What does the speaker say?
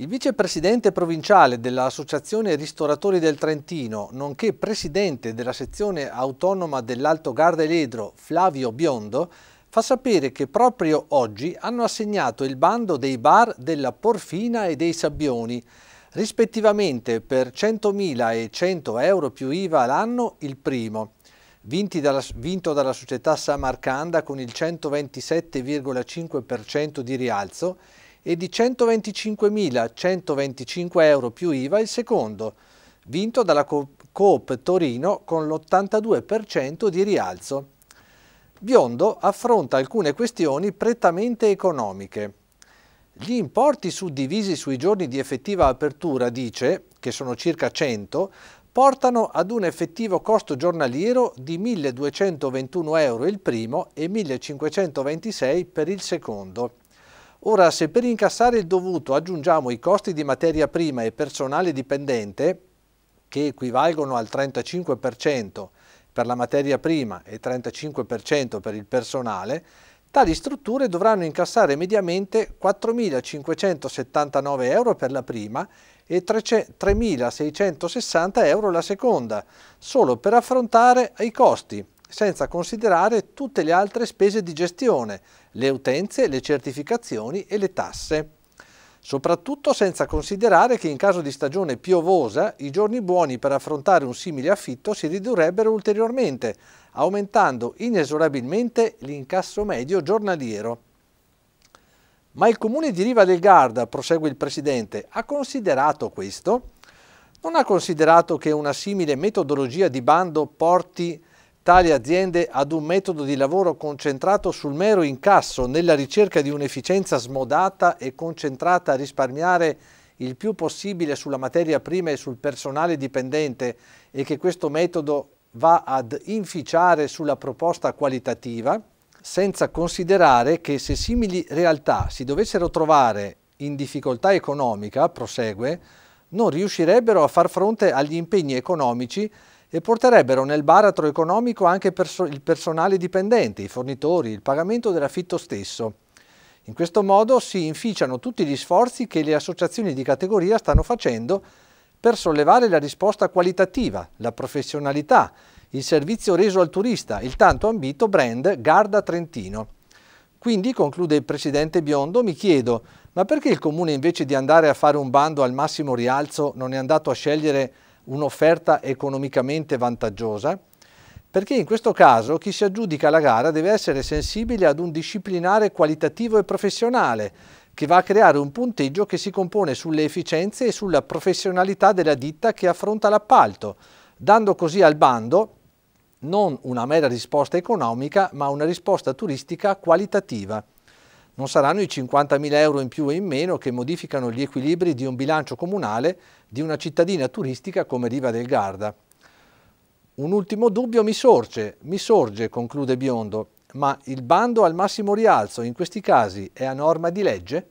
Il vicepresidente provinciale dell'Associazione Ristoratori del Trentino, nonché presidente della sezione autonoma dell'Alto Garda Ledro, Flavio Biondo, fa sapere che proprio oggi hanno assegnato il bando dei bar della Porfina e dei Sabbioni, rispettivamente per 100.000 e 100 euro più IVA l'anno il primo, dalla, vinto dalla società Samarcanda con il 127,5% di rialzo, e di 125.125 euro più IVA il secondo, vinto dalla Coop Torino con l'82% di rialzo. Biondo affronta alcune questioni prettamente economiche. Gli importi suddivisi sui giorni di effettiva apertura, dice, che sono circa 100, portano ad un effettivo costo giornaliero di 1.221 euro il primo e 1.526 per il secondo. Ora, se per incassare il dovuto aggiungiamo i costi di materia prima e personale dipendente, che equivalgono al 35% per la materia prima e 35% per il personale, tali strutture dovranno incassare mediamente 4.579 euro per la prima e 3.660 euro la seconda, solo per affrontare i costi senza considerare tutte le altre spese di gestione, le utenze, le certificazioni e le tasse. Soprattutto senza considerare che in caso di stagione piovosa i giorni buoni per affrontare un simile affitto si ridurrebbero ulteriormente, aumentando inesorabilmente l'incasso medio giornaliero. Ma il comune di Riva del Garda, prosegue il presidente, ha considerato questo? Non ha considerato che una simile metodologia di bando porti tali aziende ad un metodo di lavoro concentrato sul mero incasso nella ricerca di un'efficienza smodata e concentrata a risparmiare il più possibile sulla materia prima e sul personale dipendente e che questo metodo va ad inficiare sulla proposta qualitativa, senza considerare che se simili realtà si dovessero trovare in difficoltà economica, prosegue, non riuscirebbero a far fronte agli impegni economici e porterebbero nel baratro economico anche perso il personale dipendente, i fornitori, il pagamento dell'affitto stesso. In questo modo si inficiano tutti gli sforzi che le associazioni di categoria stanno facendo per sollevare la risposta qualitativa, la professionalità, il servizio reso al turista, il tanto ambito brand Garda Trentino. Quindi, conclude il presidente Biondo, mi chiedo, ma perché il comune invece di andare a fare un bando al massimo rialzo non è andato a scegliere un'offerta economicamente vantaggiosa, perché in questo caso chi si aggiudica la gara deve essere sensibile ad un disciplinare qualitativo e professionale che va a creare un punteggio che si compone sulle efficienze e sulla professionalità della ditta che affronta l'appalto, dando così al bando non una mera risposta economica ma una risposta turistica qualitativa. Non saranno i 50.000 euro in più e in meno che modificano gli equilibri di un bilancio comunale di una cittadina turistica come Riva del Garda. Un ultimo dubbio mi sorge, mi sorge, conclude Biondo, ma il bando al massimo rialzo in questi casi è a norma di legge?